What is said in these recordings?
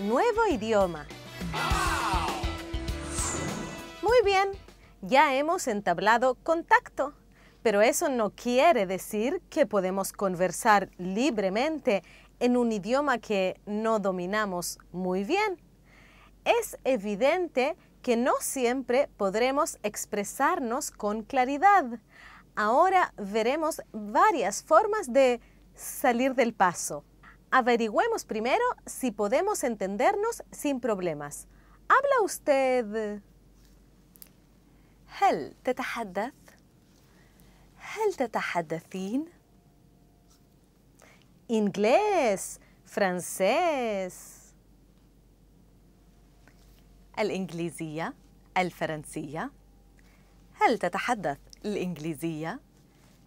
nuevo idioma. Muy bien, ya hemos entablado contacto, pero eso no quiere decir que podemos conversar libremente en un idioma que no dominamos muy bien. Es evidente que no siempre podremos expresarnos con claridad. Ahora veremos varias formas de salir del paso. Averigüemos primero si podemos entendernos sin problemas. ¿Habla usted? هل تتحدث؟ هل تتحدثين؟ إنجليز، فرنسيس. الإنجليزية، الفرنسية. هل تتحدث الإنجليزية؟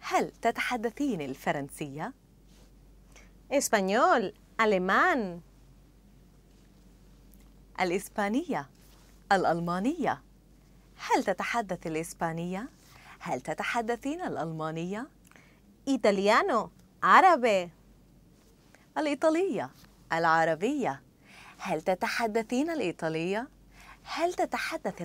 هل تتحدثين الفرنسية؟ Español, alemán. Al hispania, al alemánía. ¿Hel te ¿Hablas el hispanía? ¿Hel Italiano, árabe. Al italía, el árabe. ¿Hel te el italiano?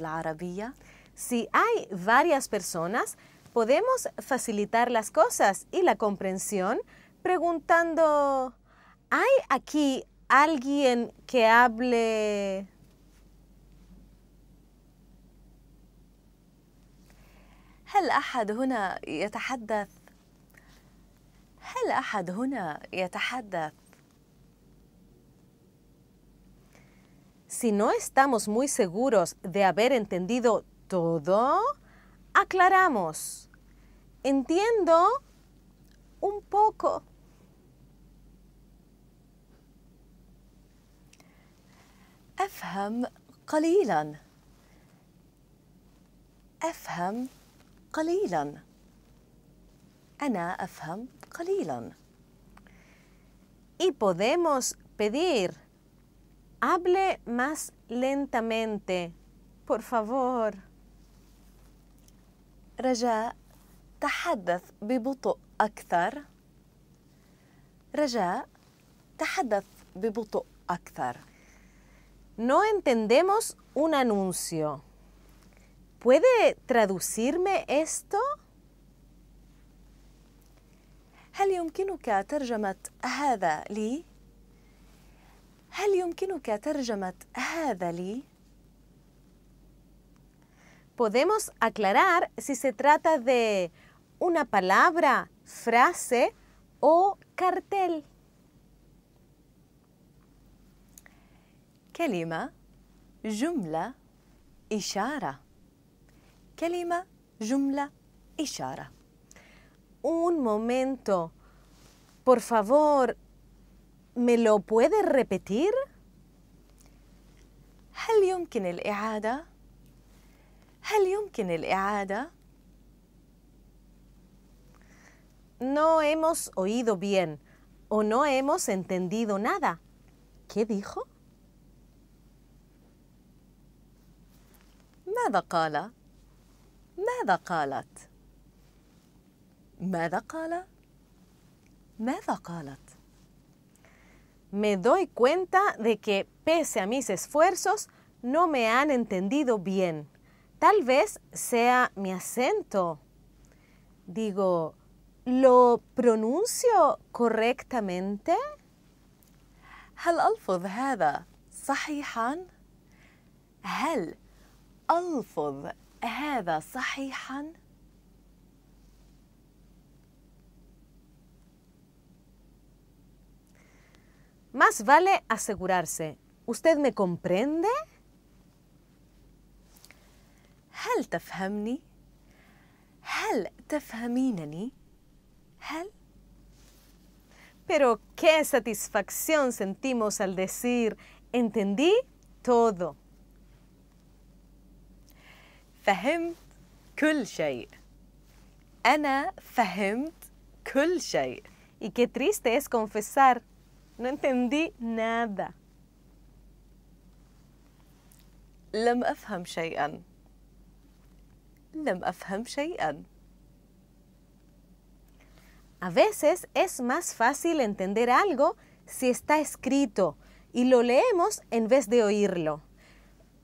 árabe? Si hay varias personas, podemos facilitar las cosas y la comprensión preguntando, ¿hay aquí alguien que hable هل أحد هنا يتحدث؟ هل أحد هنا يتحدث؟ Si no estamos muy seguros de haber entendido todo, aclaramos. Entiendo un poco. أفهم قليلا أفهم قليلا أنا أفهم قليلا Y podemos pedir Hable más lentamente, por favor. رجاء تحدث ببطء أكثر رجاء تحدث ببطء أكثر No entendemos un anuncio. ¿Puede traducirme esto? هل يمكنك ترجمة هذا لي؟ هل يمكنك ترجمة هذا لي؟ Podemos aclarar si se trata de Una palabra, frase o cartel. Kelima, jumla, ishara. Kelima, jumla, ishara. Un momento, por favor, ¿me lo puede repetir? ¿Hal yumkin el i'ada? ¿Hal el i'ada? no hemos oído bien o no hemos entendido nada. ¿Qué dijo? Nada قال؟ nada قالت؟ nada قال؟ Me doy cuenta de que, pese a mis esfuerzos, no me han entendido bien. Tal vez sea mi acento. Digo, lo pronuncio correctamente ¿Hal alfudh sahihan? ¿Hal alfudh sahihan? Más vale asegurarse. ¿Usted me comprende? ¿Hal tafhamni? ¿Hal tafhaminani? Pero qué satisfacción sentimos al decir, entendí todo. Fahimt كل شيء. Ana فهمت كل شيء. Y qué triste es confesar, no entendí nada. لم أفهم شيئا. لم أفهم shayan a veces es más fácil entender algo si está escrito y lo leemos en vez de oírlo.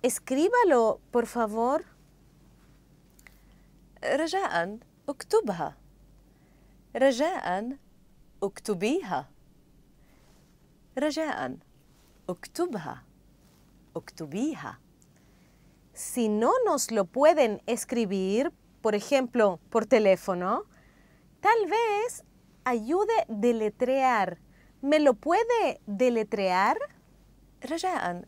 Escríbalo, por favor. Si no nos lo pueden escribir, por ejemplo, por teléfono, Tal vez ayude deletrear. ¿Me lo puede deletrear? رجاء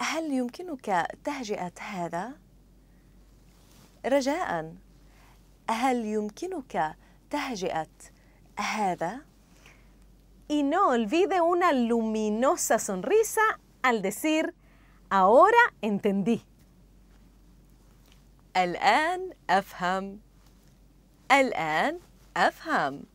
هل يمكنك تهجئة هذا؟ رجاء هل يمكنك تهجئة هذا؟ Y no olvide una luminosa sonrisa al decir ahora entendí. الآن أفهم. الآن F FM。